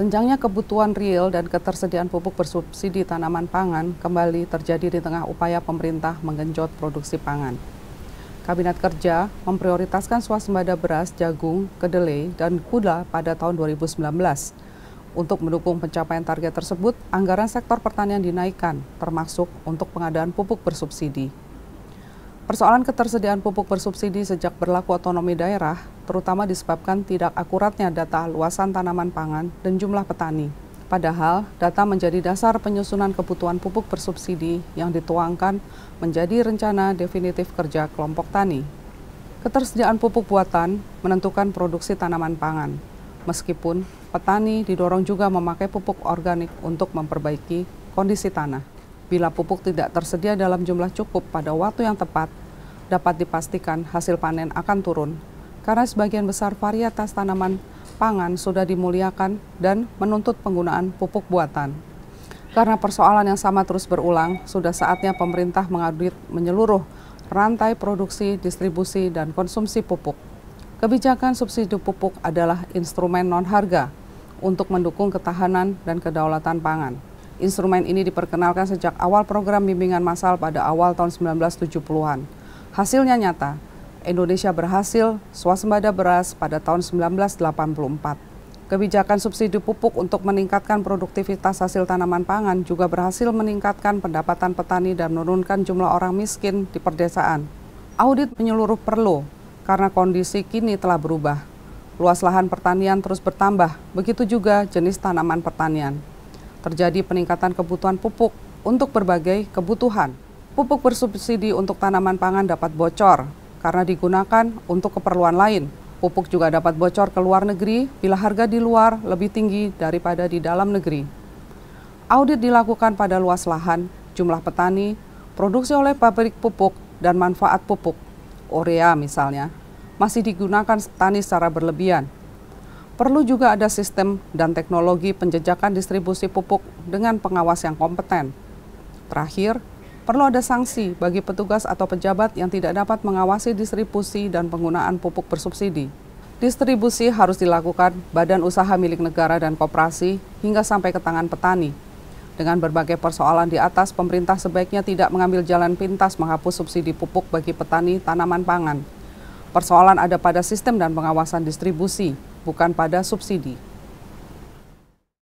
Senjangnya kebutuhan real dan ketersediaan pupuk bersubsidi tanaman pangan kembali terjadi di tengah upaya pemerintah menggenjot produksi pangan. Kabinet Kerja memprioritaskan swasembada beras, jagung, kedelai, dan kuda pada tahun 2019. Untuk mendukung pencapaian target tersebut, anggaran sektor pertanian dinaikkan, termasuk untuk pengadaan pupuk bersubsidi. Persoalan ketersediaan pupuk bersubsidi sejak berlaku otonomi daerah terutama disebabkan tidak akuratnya data luasan tanaman pangan dan jumlah petani. Padahal, data menjadi dasar penyusunan kebutuhan pupuk bersubsidi yang dituangkan menjadi rencana definitif kerja kelompok tani. Ketersediaan pupuk buatan menentukan produksi tanaman pangan, meskipun petani didorong juga memakai pupuk organik untuk memperbaiki kondisi tanah. Bila pupuk tidak tersedia dalam jumlah cukup pada waktu yang tepat, dapat dipastikan hasil panen akan turun. Karena sebagian besar varietas tanaman pangan sudah dimuliakan dan menuntut penggunaan pupuk buatan. Karena persoalan yang sama terus berulang, sudah saatnya pemerintah mengaudit menyeluruh rantai produksi, distribusi, dan konsumsi pupuk. Kebijakan subsidi pupuk adalah instrumen non-harga untuk mendukung ketahanan dan kedaulatan pangan. Instrumen ini diperkenalkan sejak awal program bimbingan massal pada awal tahun 1970-an. Hasilnya nyata, Indonesia berhasil swasembada beras pada tahun 1984. Kebijakan subsidi pupuk untuk meningkatkan produktivitas hasil tanaman pangan juga berhasil meningkatkan pendapatan petani dan menurunkan jumlah orang miskin di perdesaan. Audit menyeluruh perlu karena kondisi kini telah berubah. Luas lahan pertanian terus bertambah, begitu juga jenis tanaman pertanian terjadi peningkatan kebutuhan pupuk untuk berbagai kebutuhan. Pupuk bersubsidi untuk tanaman pangan dapat bocor karena digunakan untuk keperluan lain. Pupuk juga dapat bocor ke luar negeri bila harga di luar lebih tinggi daripada di dalam negeri. Audit dilakukan pada luas lahan, jumlah petani, produksi oleh pabrik pupuk, dan manfaat pupuk. Urea misalnya, masih digunakan petani secara berlebihan. Perlu juga ada sistem dan teknologi penjejakan distribusi pupuk dengan pengawas yang kompeten. Terakhir, perlu ada sanksi bagi petugas atau pejabat yang tidak dapat mengawasi distribusi dan penggunaan pupuk bersubsidi. Distribusi harus dilakukan badan usaha milik negara dan koperasi hingga sampai ke tangan petani. Dengan berbagai persoalan di atas, pemerintah sebaiknya tidak mengambil jalan pintas menghapus subsidi pupuk bagi petani tanaman pangan. Persoalan ada pada sistem dan pengawasan distribusi, bukan pada subsidi.